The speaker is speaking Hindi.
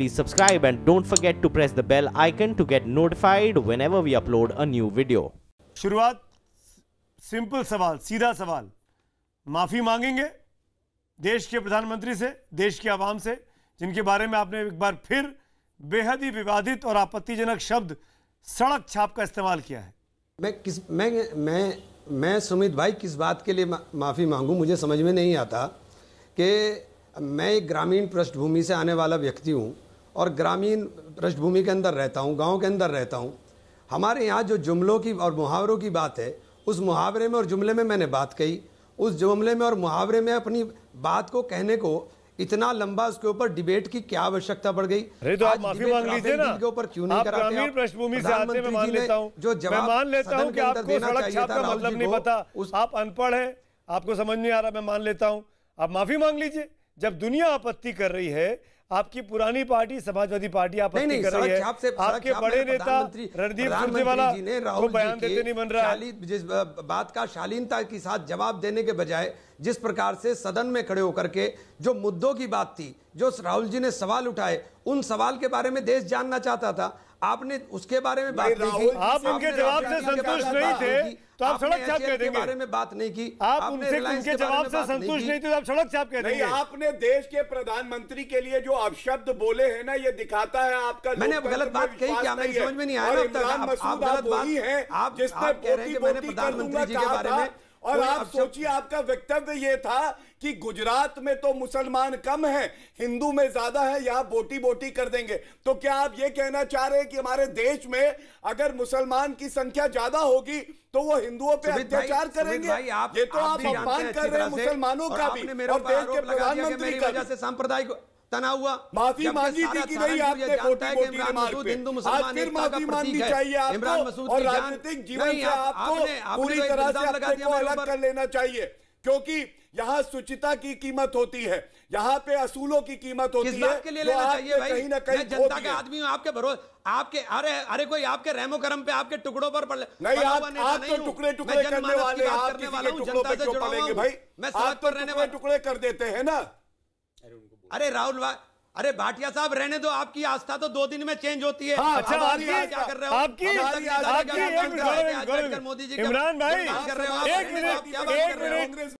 please subscribe and don't forget to press the bell icon to get notified whenever we upload a new video. शुरुआत सिंपल sawal सीधा सवाल माफ़ी मांगेंगे देश के प्रधानमंत्री से देश के आवाम से जिनके बारे में आपने एक बार फिर बेहद ही विवादित और आपत्तिजनक शब्द सड़क छाप का इस्तेमाल किया है main kis main main मैं सुमित भाई किस बात के लिए मा, माफ़ी मांगूं मुझे समझ में नहीं आता कि मैं एक ग्रामीण पृष्ठभूमि से आने वाला व्यक्ति हूं और ग्रामीण पृष्ठभूमि के अंदर रहता हूँ गाँव के अंदर रहता हूँ हमारे यहाँ जो जुमलों की और मुहावरों की बात है उस मुहावरे में और जुमले में मैंने बात कही उस जुमले में और मुहावरे में अपनी बात को कहने को इतना लंबा उसके ऊपर डिबेट की क्या आवश्यकता पड़ गई तो आप माफी मांग लीजिए ना के ऊपर क्यों नहीं कराते आप पृष्ठभूमि से आते मैं मान लेता हूं जो जवाब मान लेता हूं कि आपको सड़क छाप का मतलब नहीं पता आप अनपढ़ हैं आपको समझ नहीं आ रहा मैं मान लेता हूं आप माफी मांग लीजिए जब दुनिया आपत्ति कर रही है आपकी पुरानी पार्टी समाजवादी पार्टी आपत्ति कर रही है आपके बड़े नेता रणदीप सुरजेवाला ने राहुल बयान देते नहीं बन रहा है जिस बात का शालीनता के साथ जवाब देने के बजाय जिस प्रकार से सदन में खड़े होकर के जो मुद्दों की बात थी जो राहुल जी ने सवाल उठाए उन सवाल के बारे में देश जानना चाहता था आपने उसके बारे में बात नहीं की आप उनके जवाब से संतुष्ट नहीं थे तो आप सड़क छाप कह देंगे बारे में बात नहीं की आप उनसे उनके जवाब से संतुष्ट नहीं थे तो आप सड़क छाप कह देंगे आपने देश के प्रधानमंत्री के लिए जो अपशब्द बोले हैं ना ये दिखाता है आपका मैंने गलत बात कही क्या मेरी समझ में नहीं आया आप गलत बात है आप जिस तरह प्रधानमंत्री जी के बारे में और आप सोचिए आपका वक्तव्य ये था कि गुजरात में तो मुसलमान कम हैं हिंदू में ज्यादा है यहां बोटी बोटी कर देंगे तो क्या आप ये कहना चाह रहे हैं कि हमारे देश में अगर मुसलमान की संख्या ज्यादा होगी तो वो हिंदुओं पे अत्याचार करेंगे आप, ये तो आप अपमान कर रहे हैं मुसलमानों का भी और देश के प्रधानमंत्री का सांप्रदायिक तना हुआ माफी मांगी थी कि नहीं आपने मोटी मोटी रिमार्क पे मुसलमान फिर माफी मांगनी चाहिए आपको इमरान मसूद और राजनीतिक जीवन से आपको पूरी तरह से अपने को अलग कर लेना चाहिए क्योंकि यहाँ सुचिता की कीमत होती है यहाँ पे असूलों की कीमत होती है बात के लिए लेना चाहिए भाई कहीं ना कहीं जनता के आदमी हूँ आपके भरोसे आपके अरे अरे कोई आपके रहमो करम पे आपके टुकड़ों पर पड़े नहीं आप आप तो टुकड़े टुकड़े करने वाले आप किसी के टुकड़ों पे क्यों पड़ेंगे भाई मैं सड़क तो पर रहने वाले टुकड़े कर देते हैं ना अरे राहुल अरे भाटिया साहब रहने दो आपकी आस्था तो दो दिन में चेंज होती है हाँ, अच्छा आप क्या कर रहे हो आपकी आपकी मोदी जी इमरान भाई एक मिनट एक मिनट